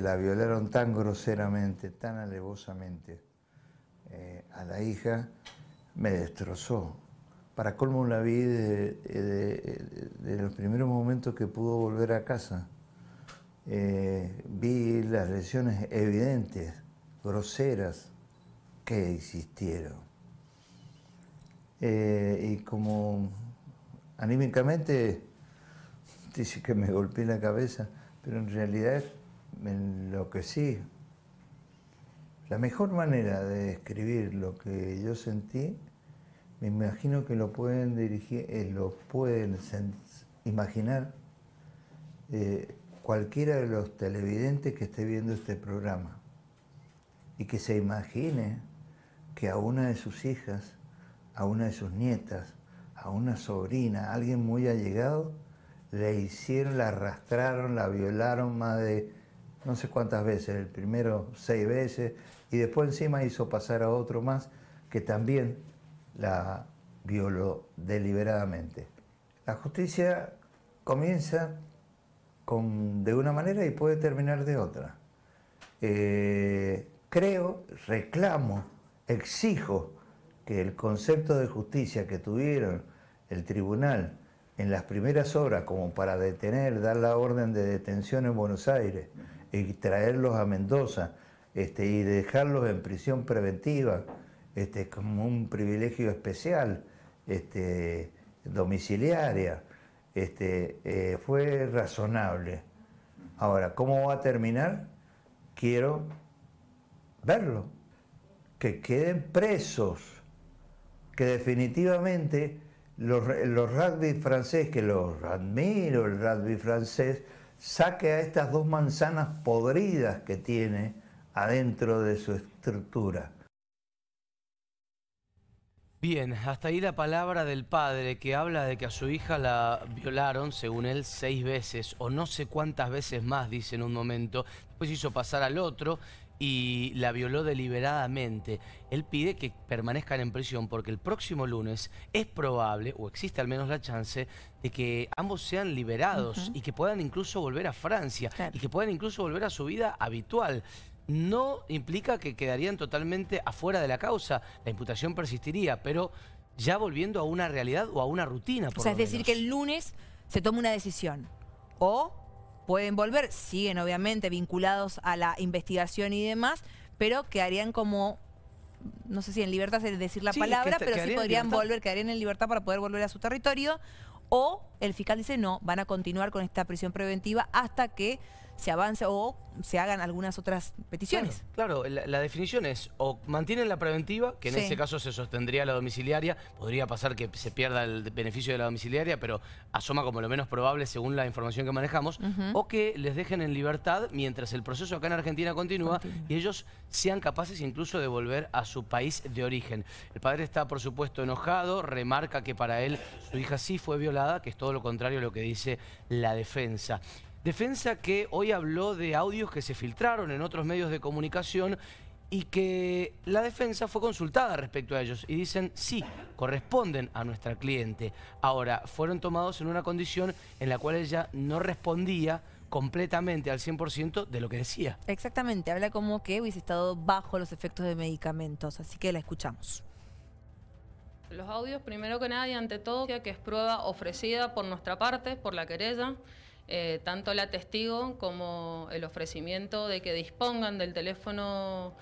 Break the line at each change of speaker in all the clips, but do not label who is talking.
La violaron tan groseramente, tan alevosamente eh, a la hija, me destrozó. Para colmo la vi de, los primeros momentos que pudo volver a casa. Eh, vi las lesiones evidentes, groseras, que existieron. Eh, y como anímicamente dice que me golpeé la cabeza, pero en realidad lo que sí, La mejor manera de describir lo que yo sentí, me imagino que lo pueden dirigir, eh, lo pueden imaginar eh, cualquiera de los televidentes que esté viendo este programa y que se imagine que a una de sus hijas, a una de sus nietas, a una sobrina, a alguien muy allegado, le hicieron, la arrastraron, la violaron más de no sé cuántas veces, el primero seis veces, y después encima hizo pasar a otro más que también la violó deliberadamente. La justicia comienza con, de una manera y puede terminar de otra. Eh, creo, reclamo, exijo que el concepto de justicia que tuvieron el tribunal en las primeras obras como para detener, dar la orden de detención en Buenos Aires y traerlos a Mendoza este, y dejarlos en prisión preventiva este, como un privilegio especial, este, domiciliaria, este, eh, fue razonable. Ahora, ¿cómo va a terminar? Quiero verlo, que queden presos, que definitivamente los, los rugby francés, que los admiro, el rugby francés, saque a estas dos manzanas podridas que tiene adentro de su estructura.
Bien, hasta ahí la palabra del padre que habla de que a su hija la violaron, según él, seis veces o no sé cuántas veces más, dice en un momento. Después hizo pasar al otro y la violó deliberadamente. Él pide que permanezcan en prisión porque el próximo lunes es probable, o existe al menos la chance, de que ambos sean liberados y que puedan incluso volver a Francia y que puedan incluso volver a su vida habitual no implica que quedarían totalmente afuera de la causa. La imputación persistiría, pero ya volviendo a una realidad o a una rutina. Por o sea, es decir, que el
lunes se toma una decisión. O pueden volver, siguen obviamente vinculados a la investigación y demás, pero quedarían como no sé si en libertad es decir la palabra, pero sí podrían volver, quedarían en libertad para poder volver a su territorio. O el fiscal dice, no, van a continuar con esta prisión preventiva hasta que se avance o se hagan algunas otras peticiones.
Claro, La, definición es o mantienen la preventiva, que en ese caso se sostendría la domiciliaria, podría pasar que se pierda el beneficio de la domiciliaria, pero asoma como lo menos probable según la información que manejamos, o que les dejen en libertad mientras el proceso acá en Argentina continúa y ellos sean capaces incluso de volver a su país de origen. El padre está, por supuesto, enojado, remarca que para él su hija sí fue violada, que es todo lo contrario a lo que dice la defensa. Defensa que hoy habló de audios que se filtraron en otros medios de comunicación y que la defensa fue consultada respecto a ellos y dicen, sí, corresponden a nuestra cliente. Ahora, fueron tomados en una condición en la cual ella no respondía completamente al 100% de lo que decía.
Exactamente, habla como que hubiese estado bajo los efectos de medicamentos, así que la escuchamos.
Los audios, primero que nada y ante todo, que es prueba ofrecida por nuestra parte, por la querella, eh, tanto la testigo como el ofrecimiento de que dispongan del teléfono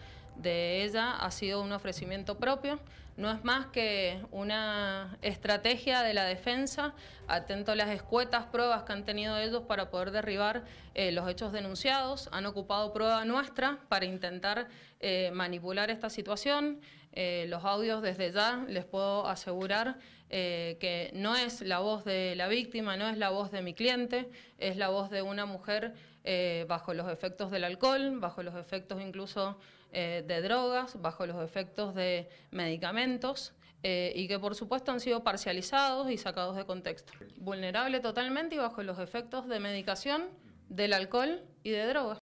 de ella ha sido un ofrecimiento propio, no es más que una estrategia de la defensa, atento a las escuetas pruebas que han tenido ellos para poder derribar eh, los hechos denunciados, han ocupado prueba nuestra para intentar eh, manipular esta situación, eh, los audios desde ya les puedo asegurar que no es la voz de la víctima, no es la voz de mi cliente, es la voz de una mujer eh, bajo los efectos del alcohol, bajo los efectos incluso eh, de drogas, bajo los efectos de medicamentos. Eh, y que por supuesto han sido parcializados y sacados de contexto. Vulnerable totalmente y bajo los efectos de medicación, del alcohol y de drogas.